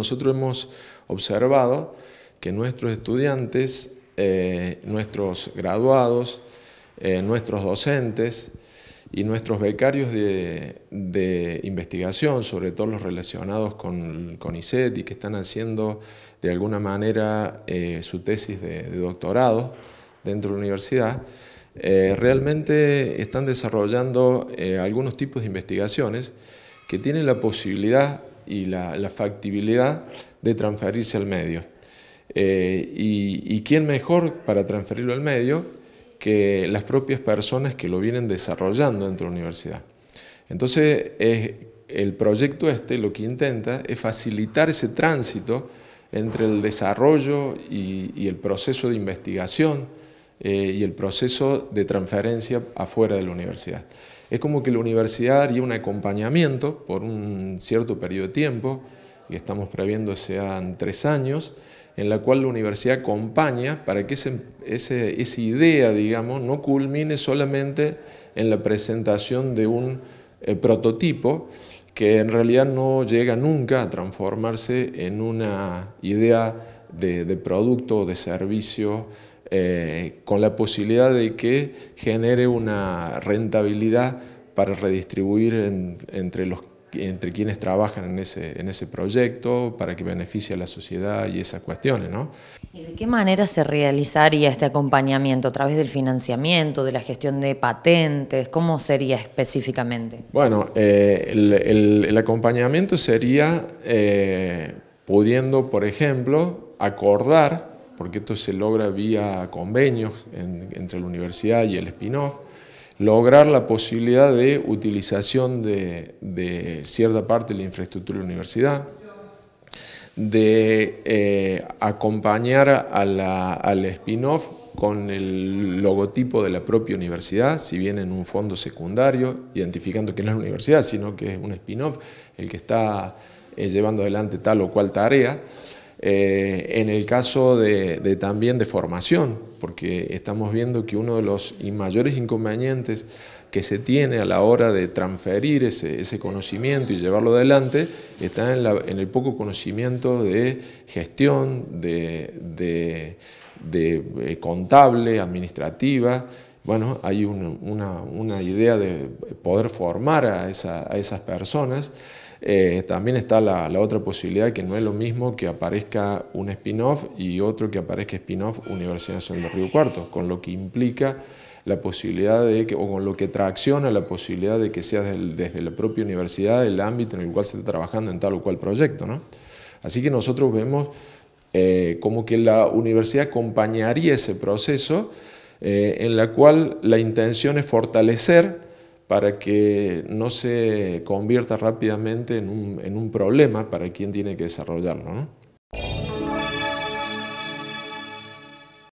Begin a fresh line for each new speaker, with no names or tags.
Nosotros hemos observado que nuestros estudiantes, eh, nuestros graduados, eh, nuestros docentes y nuestros becarios de, investigación, sobre todo los relacionados con, con e y que están haciendo de alguna manera eh, su tesis de, de, doctorado dentro de la universidad, realmente están desarrollando algunos tipos de investigaciones que tienen la posibilidad y la, factibilidad de transferirse al medio. Eh, y, quién mejor para transferirlo al medio que las propias personas que lo vienen desarrollando dentro de la universidad. Entonces, el proyecto este lo que intenta es facilitar ese tránsito entre el desarrollo y, el proceso de investigación eh, y el proceso de transferencia afuera de la universidad. Es como que la universidad haría un acompañamiento por un cierto periodo de tiempo, y estamos previendo sean tres años, en la cual la universidad acompaña para que esa idea, digamos, no culmine solamente en la presentación de un eh, prototipo que en realidad no llega nunca a transformarse en una idea de producto o de servicio eh, con la posibilidad de que genere una rentabilidad para redistribuir entre, los, entre quienes trabajan en ese, proyecto, para que beneficie a la sociedad y esas cuestiones. ¿Y de qué manera se realizaría este acompañamiento? ¿A través del financiamiento, de la gestión de patentes? ¿Cómo sería específicamente? Bueno, eh, el, acompañamiento sería eh, pudiendo, por ejemplo, acordar porque esto se logra vía convenios entre la universidad y el spin-off, lograr la posibilidad de utilización de, cierta parte de la infraestructura de la universidad, de eh, acompañar al spin-off con el logotipo de la propia universidad, si bien en un fondo secundario, identificando que no es la universidad, sino que es un spin-off el que está eh, llevando adelante tal o cual tarea. Eh, en el caso de, también de formación, porque estamos viendo que uno de los mayores inconvenientes que se tiene a la hora de transferir ese, conocimiento y llevarlo adelante está en, el poco conocimiento de gestión, de eh, contable, administrativa, bueno, hay una, idea de poder formar a, esas personas. Eh, también está la, otra posibilidad que no es lo mismo que aparezca un spin-off y otro que aparezca spin-off Universidad Nacional de Río Cuarto, con lo que implica la posibilidad de que, o con lo que tracciona la posibilidad de que sea desde, la propia universidad el ámbito en el cual se está trabajando en tal o cual proyecto. Así que nosotros vemos eh, como que la universidad acompañaría ese proceso eh, en la cual la intención es fortalecer para que no se convierta rápidamente en un, en un problema para quien tiene que desarrollarlo. ¿no?